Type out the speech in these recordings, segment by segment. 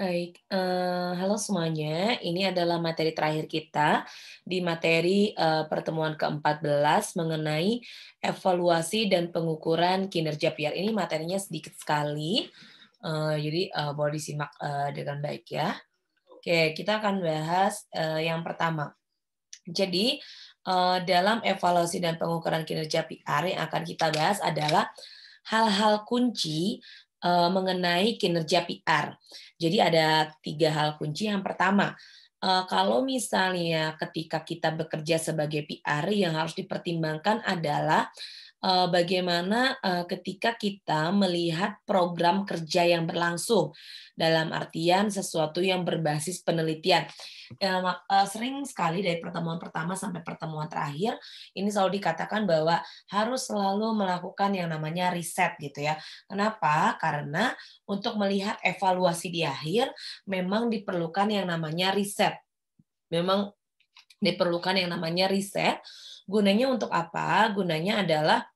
Baik, uh, halo semuanya. Ini adalah materi terakhir kita di materi uh, pertemuan ke-14 mengenai evaluasi dan pengukuran kinerja PR. Ini materinya sedikit sekali, uh, jadi boleh disimak dengan baik ya. Oke, kita akan bahas yang pertama. Jadi, dalam evaluasi dan pengukuran kinerja PR yang akan kita bahas adalah hal-hal kunci Eh, mengenai kinerja PR. Jadi ada tiga hal kunci. Yang pertama, eh, kalau misalnya ketika kita bekerja sebagai PR, yang harus dipertimbangkan adalah Eh, bagaimana eh, ketika kita melihat program kerja yang berlangsung dalam artian sesuatu yang berbasis penelitian. Eh, sering sekali dari pertemuan pertama sampai pertemuan terakhir ini selalu dikatakan bahwa harus selalu melakukan yang namanya riset gitu ya. Kenapa? Karena untuk melihat evaluasi di akhir memang diperlukan yang namanya riset. Memang diperlukan yang namanya riset Gunanya untuk apa? Gunanya adalah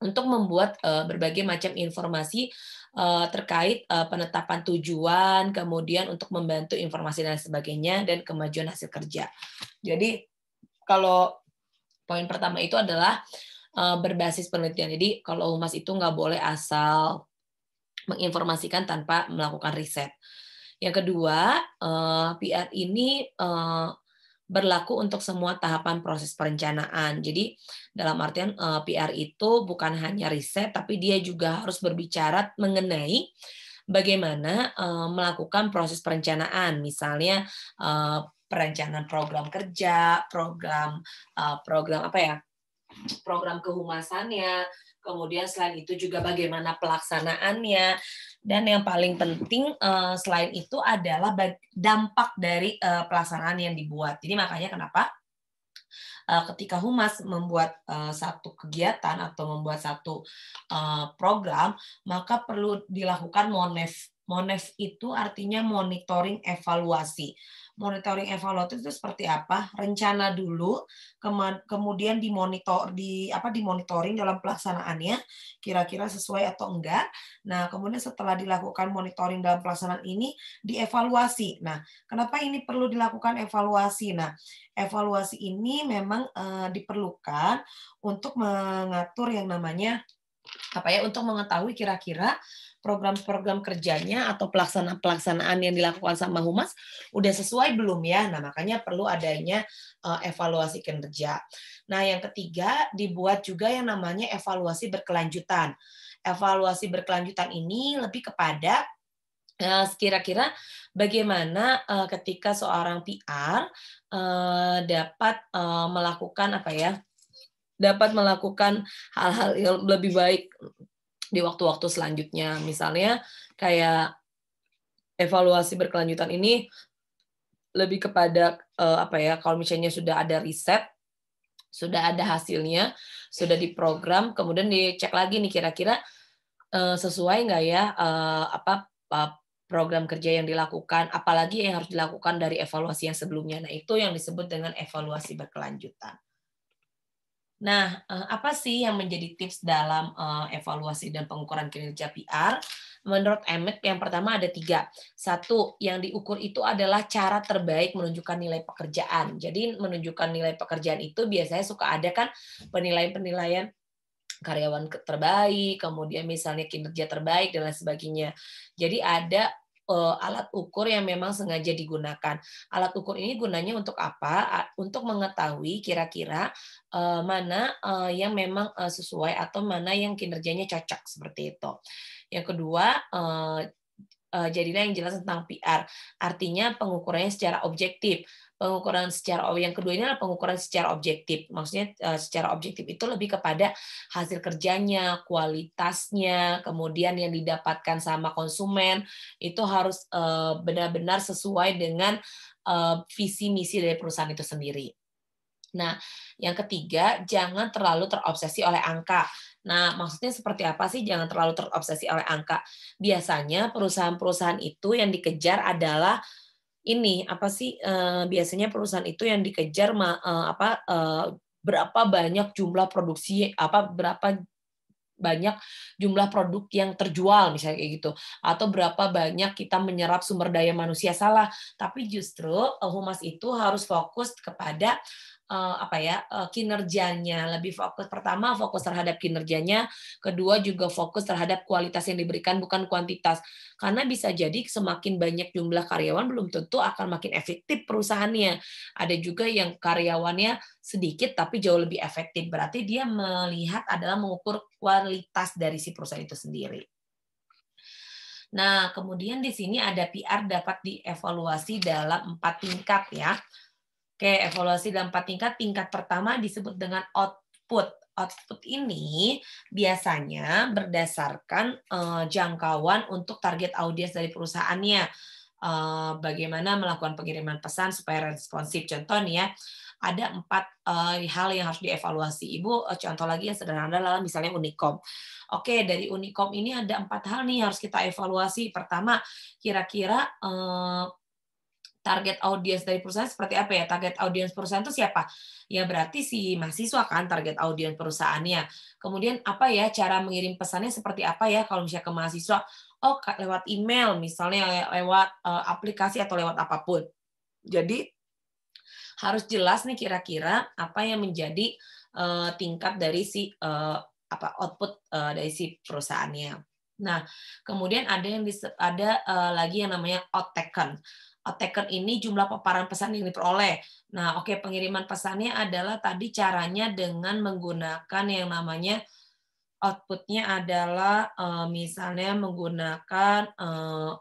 untuk membuat uh, berbagai macam informasi uh, terkait uh, penetapan tujuan, kemudian untuk membantu informasi dan sebagainya dan kemajuan hasil kerja. Jadi kalau poin pertama itu adalah uh, berbasis penelitian. Jadi kalau humas itu nggak boleh asal menginformasikan tanpa melakukan riset. Yang kedua, uh, PR ini uh, berlaku untuk semua tahapan proses perencanaan. Jadi dalam artian eh, PR itu bukan hanya riset tapi dia juga harus berbicara mengenai bagaimana eh, melakukan proses perencanaan. Misalnya eh, perencanaan program kerja, program program apa ya? program kehumasannya, Kemudian selain itu juga bagaimana pelaksanaannya dan yang paling penting eh, selain itu adalah dampak dari eh, pelaksanaan yang dibuat. Jadi makanya kenapa eh, ketika humas membuat satu kegiatan atau membuat satu program maka perlu dilakukan monef Monef itu artinya monitoring evaluasi. Monitoring evaluasi itu seperti apa? Rencana dulu, kemudian dimonitor di apa dimonitoring dalam pelaksanaannya kira-kira sesuai atau enggak. Nah, kemudian setelah dilakukan monitoring dalam pelaksanaan ini dievaluasi. Nah, kenapa ini perlu dilakukan evaluasi? Nah, evaluasi ini memang uh, diperlukan untuk mengatur yang namanya apa ya untuk mengetahui kira-kira program-program kerjanya atau pelaksanaan-pelaksanaan yang dilakukan sama humas udah sesuai belum ya. Nah, makanya perlu adanya eh, evaluasi kinerja. Nah, yang ketiga dibuat juga yang namanya evaluasi berkelanjutan. Evaluasi berkelanjutan ini lebih kepada eh, kira-kira bagaimana eh, ketika seorang PR dapat melakukan apa ya dapat melakukan hal-hal yang lebih baik di waktu-waktu selanjutnya. Misalnya kayak evaluasi berkelanjutan ini lebih kepada uh, apa ya kalau misalnya sudah ada riset sudah ada hasilnya sudah diprogram kemudian dicek lagi nih kira-kira uh, sesuai nggak ya uh, apa uh, program kerja yang dilakukan apalagi yang harus dilakukan dari evaluasi yang sebelumnya nah itu yang disebut dengan evaluasi berkelanjutan Nah, eh, apa sih yang menjadi tips dalam eh, evaluasi dan pengukuran kinerja PR? Menurut Emmet, yang pertama ada tiga. Satu, yang diukur itu adalah cara terbaik menunjukkan nilai pekerjaan. Jadi menunjukkan nilai pekerjaan itu biasanya suka ada kan penilaian-penilaian karyawan terbaik, kemudian misalnya kinerja terbaik dan lain sebagainya. Jadi ada uh, alat ukur yang memang sengaja digunakan. Alat ukur ini gunanya untuk apa? Untuk mengetahui kira-kira uh, mana uh, yang memang uh, sesuai atau mana yang kinerjanya cocok seperti itu. Yang kedua, uh, jadilah yang jelas tentang PR. Artinya pengukurannya secara objektif pengukuran secara yang kedua ini adalah pengukuran secara objektif. Maksudnya eh, secara objektif itu lebih kepada hasil kerjanya, kualitasnya, kemudian yang didapatkan sama konsumen itu harus eh, benar-benar sesuai dengan eh, visi misi dari perusahaan itu sendiri. Nah, yang ketiga, jangan terlalu terobsesi oleh angka. Nah, maksudnya seperti apa sih jangan terlalu terobsesi oleh angka? Biasanya perusahaan-perusahaan itu yang dikejar adalah ini apa sih uh, biasanya perusahaan itu yang dikejar ma, uh, apa uh, berapa banyak jumlah produksi apa berapa banyak jumlah produk yang terjual misalnya kayak gitu atau berapa banyak kita menyerap sumber daya manusia salah tapi justru humas itu harus fokus kepada Eh, apa ya eh, kinerjanya lebih fokus pertama fokus terhadap kinerjanya kedua juga fokus terhadap kualitas yang diberikan bukan kuantitas karena bisa jadi semakin banyak jumlah karyawan belum tentu akan makin efektif perusahaannya ada juga yang karyawannya sedikit tapi jauh lebih efektif berarti dia melihat adalah mengukur kualitas dari si perusahaan itu sendiri Nah, kemudian di sini ada PR dapat dievaluasi dalam empat tingkat ya. Oke, evaluasi dalam empat tingkat. Tingkat pertama disebut dengan output. Output ini biasanya berdasarkan uh, jangkauan untuk target audiens dari perusahaannya. Uh, bagaimana melakukan pengiriman pesan supaya responsif. Contoh nih ya, ada empat uh, hal yang harus dievaluasi. Ibu uh, contoh lagi yang sederhana adalah misalnya Unicom. Oke, dari Unicom ini ada empat hal nih yang harus kita evaluasi. Pertama, kira-kira uh, target audiens dari perusahaan seperti apa ya? Target audiens perusahaan itu siapa? Ya berarti si mahasiswa kan target audiens perusahaannya. Kemudian apa ya cara mengirim pesannya seperti apa ya kalau misalnya ke mahasiswa? Oh, lewat email misalnya lewat eh, aplikasi atau lewat apapun. Jadi harus jelas nih kira-kira apa yang menjadi eh, tingkat dari si eh, apa output dari si perusahaannya. Nah, kemudian ada yang ada lagi yang namanya outtaken attacker ini jumlah paparan pesan yang diperoleh. Nah, oke okay, pengiriman pesannya adalah tadi caranya dengan menggunakan yang namanya outputnya adalah uh, misalnya menggunakan uh,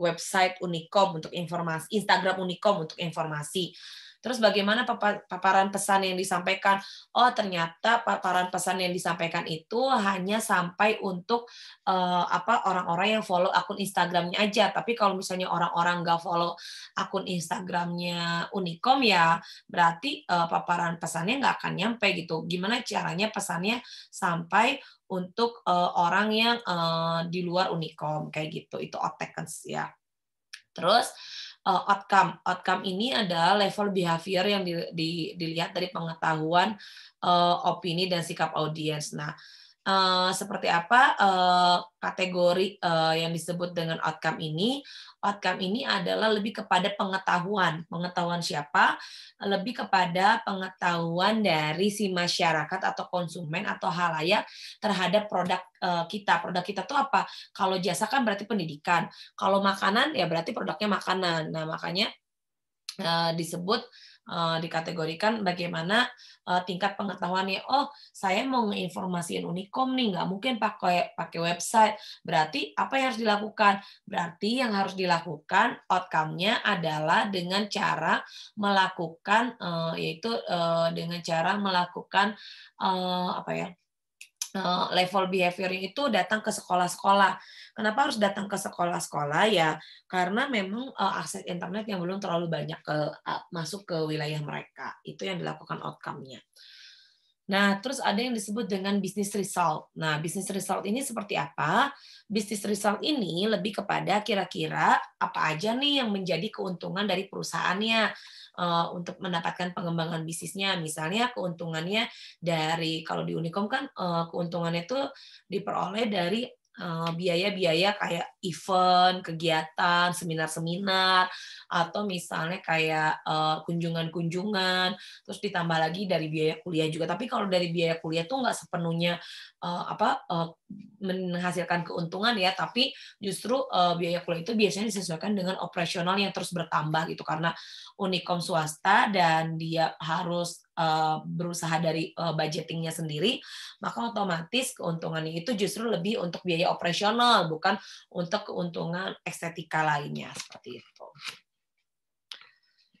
website Unicom untuk informasi, Instagram Unicom untuk informasi. Terus bagaimana paparan pesan yang disampaikan? Oh, ternyata paparan pesan yang disampaikan itu hanya sampai untuk uh, apa orang-orang yang follow akun Instagramnya aja. Tapi kalau misalnya orang-orang nggak follow akun Instagramnya Unicom ya berarti uh, paparan pesannya nggak akan nyampe gitu. Gimana caranya pesannya sampai untuk uh, orang yang uh, di luar Unicom kayak gitu. Itu otekens kan, ya. Terus uh, outcome. Outcome ini adalah level behavior yang di, di, dilihat dari pengetahuan uh, opini dan sikap audiens. Nah, Eh, seperti apa eh, kategori eh, yang disebut dengan outcome ini. Outcome ini adalah lebih kepada pengetahuan, pengetahuan siapa, lebih kepada pengetahuan dari si masyarakat atau konsumen atau halayak terhadap produk kita. Produk kita itu apa? Kalau jasa kan berarti pendidikan, kalau makanan ya berarti produknya makanan. Nah makanya disebut Eh, dikategorikan bagaimana eh, tingkat pengetahuannya. Oh, saya mau menginformasikan Unicom nih, nggak mungkin pakai pakai website. Berarti apa yang harus dilakukan? Berarti yang harus dilakukan outcome-nya adalah dengan cara melakukan eh, yaitu dengan cara melakukan apa ya? level behaviornya itu datang ke sekolah-sekolah. Kenapa harus datang ke sekolah-sekolah ya? Karena memang uh, akses internet yang belum terlalu banyak ke uh, masuk ke wilayah mereka. Itu yang dilakukan outcome-nya. Nah, terus ada yang disebut dengan business result. Nah, business result ini seperti apa? Business result ini lebih kepada kira-kira apa aja nih yang menjadi keuntungan dari perusahaannya uh, untuk mendapatkan pengembangan bisnisnya. Misalnya keuntungannya dari kalau di Unicom kan uh, keuntungannya itu diperoleh dari Eh, biaya-biaya kayak event, kegiatan, seminar-seminar, atau misalnya kayak eh, kunjungan-kunjungan, terus ditambah lagi dari biaya kuliah juga. Tapi kalau dari biaya kuliah tuh nggak sepenuhnya uh, apa uh, menghasilkan keuntungan ya, tapi justru uh, biaya kuliah itu biasanya disesuaikan dengan operasional yang terus bertambah gitu karena Unikom swasta dan dia harus uh, berusaha dari uh, budgetingnya sendiri, maka otomatis keuntungannya itu justru lebih untuk biaya operasional bukan untuk keuntungan estetika lainnya seperti itu.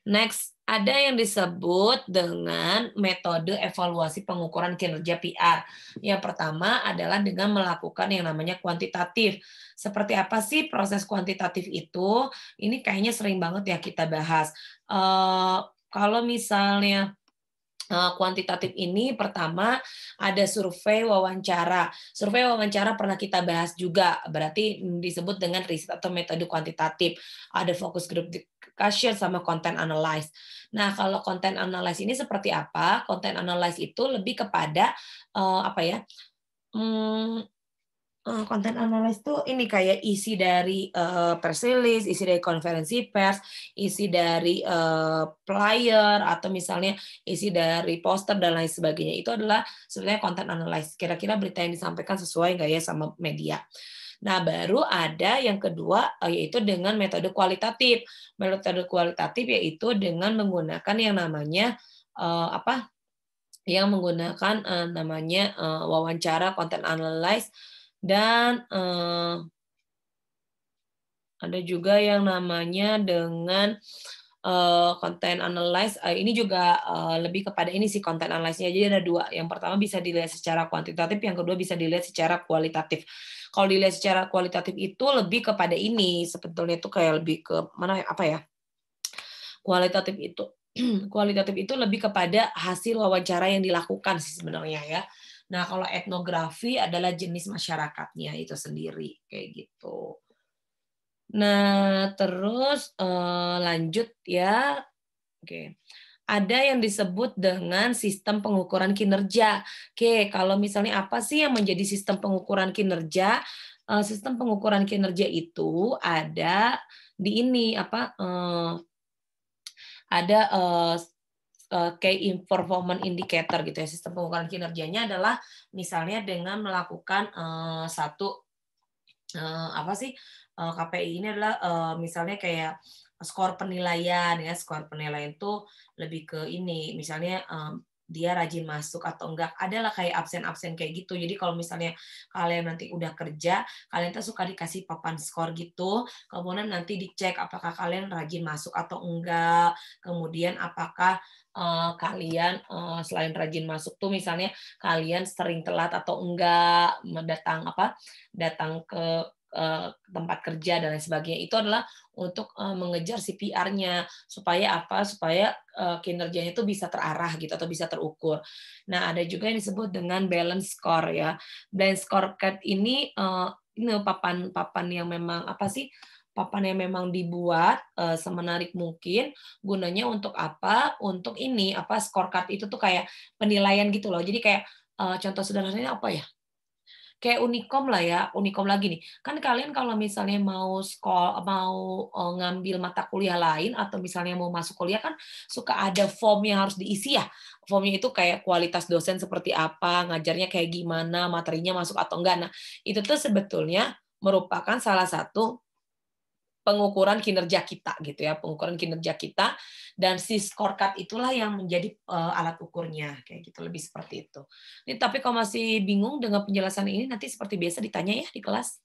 Next, ada yang disebut dengan metode evaluasi pengukuran kinerja PR. Yang pertama adalah dengan melakukan yang namanya kuantitatif. Seperti apa sih proses kuantitatif itu? Ini kayaknya sering banget ya kita bahas. Uh, kalau misalnya eh, kuantitatif ini pertama ada survei wawancara. Survei wawancara pernah kita bahas juga, berarti disebut dengan riset atau metode kuantitatif. Ada fokus grup Kasian sama konten analyze. Nah, kalau konten analyze ini seperti apa? Konten analyze itu lebih kepada uh, apa ya? Hmm, konten eh, analis tuh ini kayak ya, isi dari uh, press release, isi dari konferensi pers, isi dari uh, flyer atau misalnya isi dari poster dan lain sebagainya itu adalah sebenarnya konten analyze. Kira-kira berita yang disampaikan sesuai nggak ya sama media. Nah, baru ada yang kedua eh, yaitu dengan metode kualitatif. Metode kualitatif yaitu dengan menggunakan yang namanya uh, apa? yang menggunakan uh, namanya uh, wawancara content analysis dan uh, ada juga yang namanya dengan konten uh, analyze uh, ini juga uh, lebih kepada ini sih konten analyze jadi ada dua yang pertama bisa dilihat secara kuantitatif yang kedua bisa dilihat secara kualitatif kalau dilihat secara kualitatif itu lebih kepada ini sebetulnya itu kayak lebih ke mana ya, apa ya kualitatif itu kualitatif itu lebih kepada hasil wawancara yang dilakukan sih sebenarnya ya nah kalau etnografi adalah jenis masyarakatnya itu sendiri kayak gitu nah terus uh, lanjut ya oke okay ada yang disebut dengan sistem pengukuran kinerja. Oke, kalau misalnya apa sih yang menjadi sistem pengukuran kinerja? Eh, sistem pengukuran kinerja itu ada di ini apa? Eh, ada eh, kayak performance indicator gitu ya. Sistem pengukuran kinerjanya adalah misalnya dengan melakukan satu apa sih? KPI ini adalah misalnya kayak skor penilaian ya skor penilaian itu lebih ke ini misalnya um, dia rajin masuk atau enggak adalah kayak absen-absen kayak gitu jadi kalau misalnya kalian nanti udah kerja kalian tuh suka dikasih papan skor gitu kemudian nanti dicek apakah kalian rajin masuk atau enggak kemudian apakah uh, kalian uh, selain rajin masuk tuh misalnya kalian sering telat atau enggak mendatang apa datang ke Eh, tempat kerja dan lain sebagainya itu adalah untuk eh, mengejar CPR-nya supaya apa supaya eh, kinerjanya itu bisa terarah gitu atau bisa terukur. Nah ada juga yang disebut dengan balance score ya. Balance score card ini ini papan-papan yang memang apa sih papan yang memang dibuat semenarik mungkin gunanya untuk apa untuk ini apa Score card itu tuh kayak penilaian gitu loh jadi kayak contoh sederhananya apa ya kayak unikom lah ya, unikom lagi nih. Kan kalian kalau misalnya mau sekolah, mau e, ngambil mata kuliah lain atau misalnya mau masuk kuliah kan suka ada form yang harus diisi ya. Formnya itu kayak kualitas dosen seperti apa, ngajarnya kayak gimana, materinya masuk atau enggak. Nah, itu tuh sebetulnya merupakan salah satu pengukuran kinerja kita gitu ya, pengukuran kinerja kita dan si scorecard itulah yang menjadi uh, alat ukurnya kayak gitu lebih seperti itu. Ini tapi kalau masih bingung dengan penjelasan ini nanti seperti biasa ditanya ya di kelas.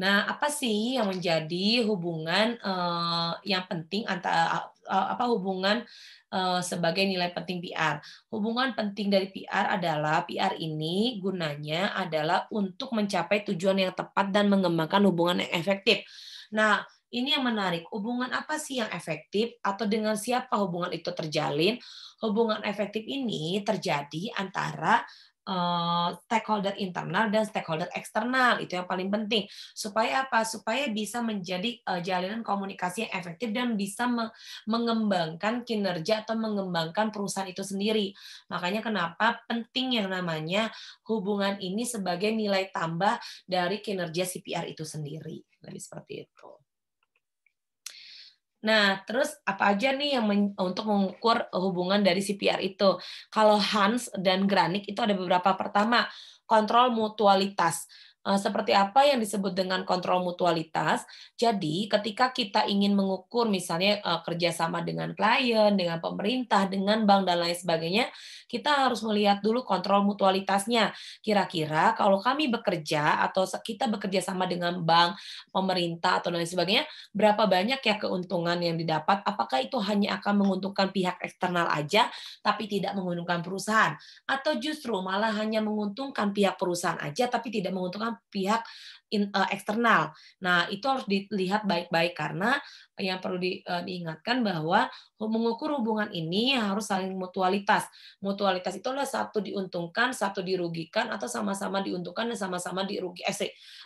Nah, apa sih yang menjadi hubungan uh, yang penting antara uh, eh, apa hubungan uh, sebagai nilai penting PR? Hubungan penting dari PR adalah PR ini gunanya adalah untuk mencapai tujuan yang tepat dan mengembangkan hubungan yang efektif Nah, ini yang menarik. Hubungan apa sih yang efektif atau dengan siapa hubungan itu terjalin? Hubungan efektif ini terjadi antara eh, stakeholder internal dan stakeholder eksternal. Itu yang paling penting. Supaya apa? Supaya bisa menjadi eh, jalinan komunikasi yang efektif dan bisa mengembangkan kinerja atau mengembangkan perusahaan itu sendiri. Makanya kenapa penting yang namanya hubungan ini sebagai nilai tambah dari kinerja CPR itu sendiri. Lebih seperti itu. Nah, terus apa aja nih yang men untuk mengukur hubungan dari CPR itu? Kalau Hans dan Granik itu ada beberapa. Pertama, kontrol mutualitas Eh, seperti apa yang disebut dengan kontrol mutualitas. Jadi, ketika kita ingin mengukur misalnya eh, kerjasama dengan klien, dengan pemerintah, dengan bank dan lain sebagainya, kita harus melihat dulu kontrol mutualitasnya. Kira-kira kalau kami bekerja atau kita bekerja sama dengan bank, pemerintah atau lain sebagainya, berapa banyak ya keuntungan yang didapat? Apakah itu hanya akan menguntungkan pihak eksternal aja, tapi tidak menguntungkan perusahaan, atau justru malah hanya menguntungkan pihak perusahaan aja, tapi tidak menguntungkan pihak in, uh, eksternal. Nah, itu harus dilihat baik-baik karena yang perlu di, uh, diingatkan bahwa mengukur hubungan ini harus saling mutualitas. Mutualitas itu adalah satu diuntungkan, satu dirugikan atau sama-sama diuntungkan dan sama-sama dirugi. Eh,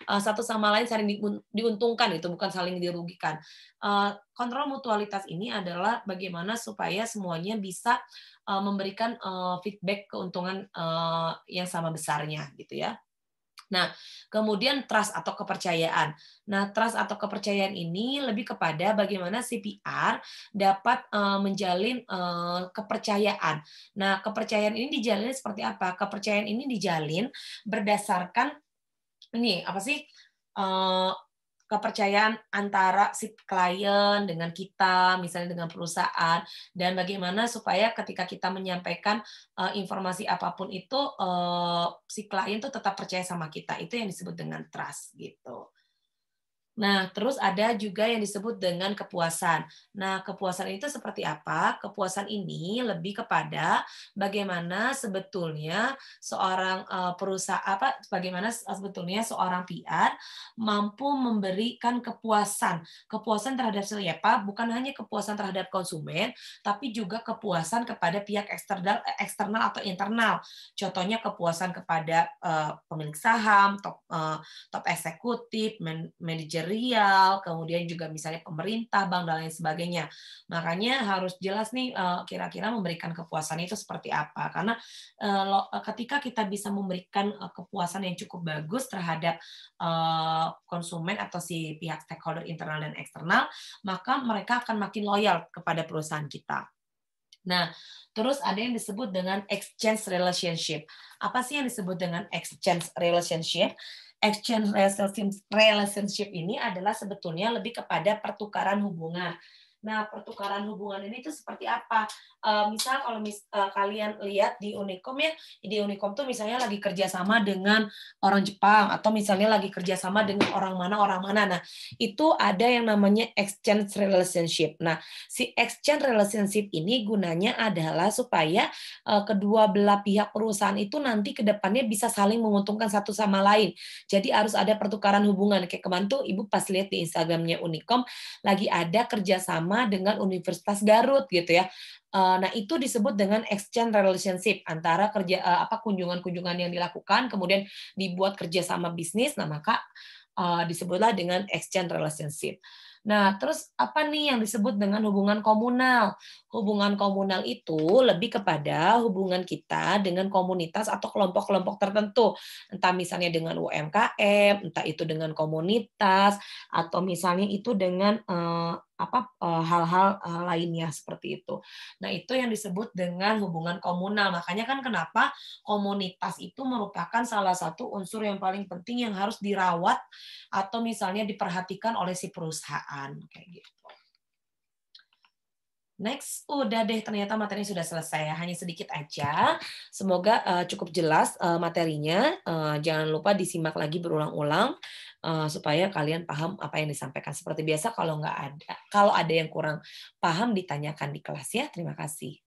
uh, satu sama lain saling di, diuntungkan itu bukan saling dirugikan. Uh, kontrol mutualitas ini adalah bagaimana supaya semuanya bisa memberikan feedback keuntungan yang sama besarnya gitu ya. Nah, kemudian trust atau kepercayaan. Nah, trust atau kepercayaan ini lebih kepada bagaimana CPR dapat uh, menjalin uh, kepercayaan. Nah, kepercayaan ini dijalin seperti apa? Kepercayaan ini dijalin berdasarkan ini apa sih? Uh, kepercayaan antara si klien dengan kita, misalnya dengan perusahaan, dan bagaimana supaya ketika kita menyampaikan uh, informasi apapun itu, uh, si klien tuh tetap percaya sama kita. Itu yang disebut dengan trust gitu. Nah, terus ada juga yang disebut dengan kepuasan. Nah, kepuasan itu seperti apa? Kepuasan ini lebih kepada bagaimana sebetulnya seorang eh, perusahaan apa bagaimana eh, sebetulnya seorang PR mampu memberikan kepuasan. Kepuasan terhadap siapa? Bukan hanya kepuasan terhadap konsumen, tapi juga kepuasan kepada pihak eksternal eh, eksternal atau internal. Contohnya kepuasan kepada uh, pemilik saham, top uh, top eksekutif, manajer manajerial, kemudian juga misalnya pemerintah, bank dan lain sebagainya. Makanya harus jelas nih eh, kira-kira memberikan kepuasan itu seperti apa. Karena eh, eh, ketika kita bisa memberikan kepuasan yang cukup bagus terhadap konsumen atau si pihak stakeholder internal dan eksternal, maka mereka akan makin loyal kepada perusahaan kita. Nah, terus ada yang disebut dengan exchange relationship. Apa sih yang disebut dengan exchange relationship? exchange relationship ini adalah sebetulnya lebih kepada pertukaran hubungan. Nah, pertukaran hubungan ini itu seperti apa? uh, misal kalau mis uh, kalian lihat di Unicom ya, di Unicom tuh misalnya lagi kerjasama dengan orang Jepang atau misalnya lagi kerjasama dengan orang mana orang mana. Nah itu ada yang namanya exchange relationship. Nah si exchange relationship ini gunanya adalah supaya uh, kedua belah pihak perusahaan itu nanti kedepannya bisa saling menguntungkan satu sama lain. Jadi harus ada pertukaran hubungan. Kayak kemarin tuh ibu pas lihat di Instagramnya Unicom lagi ada kerjasama dengan Universitas Garut gitu ya Eh, nah, itu disebut dengan exchange relationship antara kerja eh, apa kunjungan-kunjungan yang dilakukan kemudian dibuat kerjasama bisnis. Nah, maka eh, disebutlah dengan exchange relationship. Nah, terus apa nih yang disebut dengan hubungan komunal? Hubungan komunal itu lebih kepada hubungan kita dengan komunitas atau kelompok-kelompok tertentu. Entah misalnya dengan UMKM, entah itu dengan komunitas atau misalnya itu dengan eh, apa hal-hal eh, lainnya seperti itu. Nah, itu yang disebut dengan hubungan komunal. Makanya kan kenapa komunitas itu merupakan salah satu unsur yang paling penting yang harus dirawat atau misalnya diperhatikan oleh si perusahaan kayak gitu. Next, udah deh ternyata materinya sudah selesai. Ya. Hanya sedikit aja. Semoga uh, cukup jelas uh, materinya. Uh, jangan lupa disimak lagi berulang-ulang uh, supaya kalian paham apa yang disampaikan. Seperti biasa kalau nggak ada kalau ada yang kurang paham ditanyakan di kelas ya. Terima kasih.